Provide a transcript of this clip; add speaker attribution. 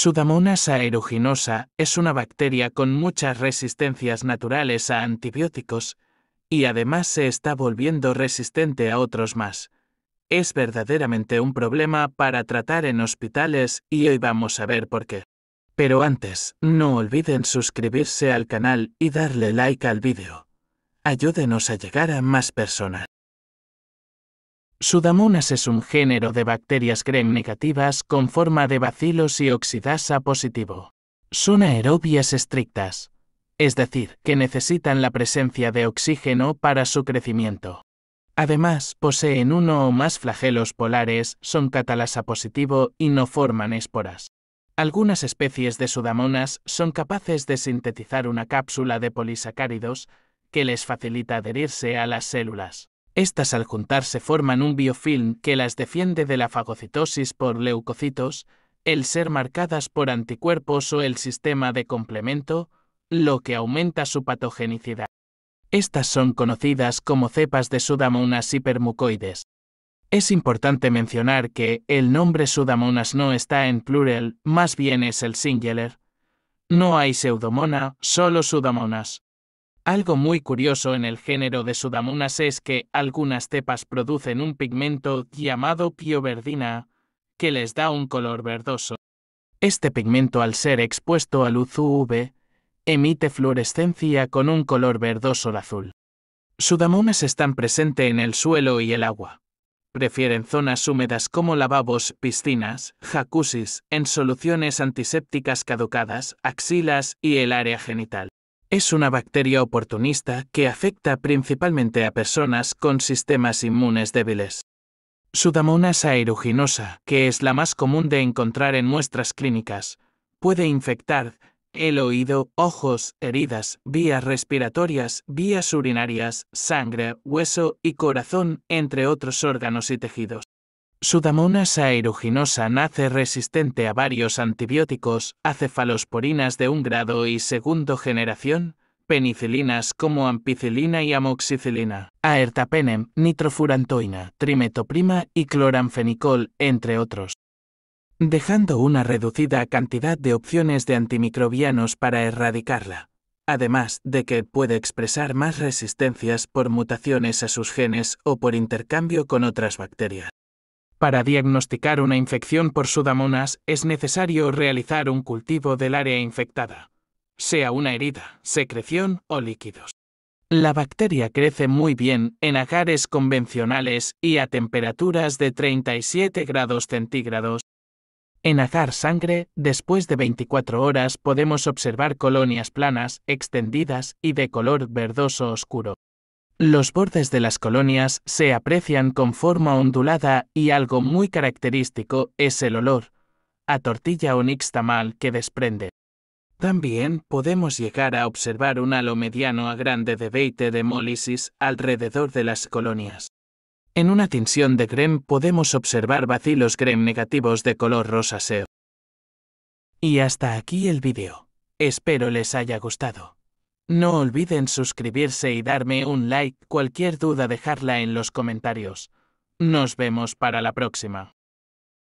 Speaker 1: Sudamonas aeruginosa es una bacteria con muchas resistencias naturales a antibióticos, y además se está volviendo resistente a otros más. Es verdaderamente un problema para tratar en hospitales y hoy vamos a ver por qué. Pero antes, no olviden suscribirse al canal y darle like al vídeo. Ayúdenos a llegar a más personas. Sudamonas es un género de bacterias gram negativas con forma de bacilos y oxidasa positivo. Son aerobias estrictas, es decir, que necesitan la presencia de oxígeno para su crecimiento. Además, poseen uno o más flagelos polares, son catalasa positivo y no forman esporas. Algunas especies de sudamonas son capaces de sintetizar una cápsula de polisacáridos que les facilita adherirse a las células. Estas al juntarse forman un biofilm que las defiende de la fagocitosis por leucocitos, el ser marcadas por anticuerpos o el sistema de complemento, lo que aumenta su patogenicidad. Estas son conocidas como cepas de sudamonas hipermucoides. Es importante mencionar que el nombre sudamonas no está en plural, más bien es el singular. No hay pseudomona, solo sudamonas. Algo muy curioso en el género de sudamunas es que algunas cepas producen un pigmento llamado pioverdina, que les da un color verdoso. Este pigmento al ser expuesto a luz UV, emite fluorescencia con un color verdoso azul. Sudamunas están presentes en el suelo y el agua. Prefieren zonas húmedas como lavabos, piscinas, jacuzzis, en soluciones antisépticas caducadas, axilas y el área genital. Es una bacteria oportunista que afecta principalmente a personas con sistemas inmunes débiles. Sudamonas aeruginosa, que es la más común de encontrar en muestras clínicas, puede infectar el oído, ojos, heridas, vías respiratorias, vías urinarias, sangre, hueso y corazón, entre otros órganos y tejidos. Sudamonas aeruginosa nace resistente a varios antibióticos, a de un grado y segundo generación, penicilinas como ampicilina y amoxicilina, aertapenem, nitrofurantoina, trimetoprima y cloranfenicol, entre otros. Dejando una reducida cantidad de opciones de antimicrobianos para erradicarla, además de que puede expresar más resistencias por mutaciones a sus genes o por intercambio con otras bacterias. Para diagnosticar una infección por sudamonas es necesario realizar un cultivo del área infectada, sea una herida, secreción o líquidos. La bacteria crece muy bien en ajares convencionales y a temperaturas de 37 grados centígrados. En agar sangre, después de 24 horas podemos observar colonias planas, extendidas y de color verdoso oscuro. Los bordes de las colonias se aprecian con forma ondulada y algo muy característico es el olor a tortilla o nixtamal que desprende. También podemos llegar a observar un halo mediano a grande de veite de molisis alrededor de las colonias. En una tinción de grem podemos observar vacilos grem negativos de color rosáceo. Y hasta aquí el vídeo. Espero les haya gustado. No olviden suscribirse y darme un like, cualquier duda dejarla en los comentarios. Nos vemos para la próxima.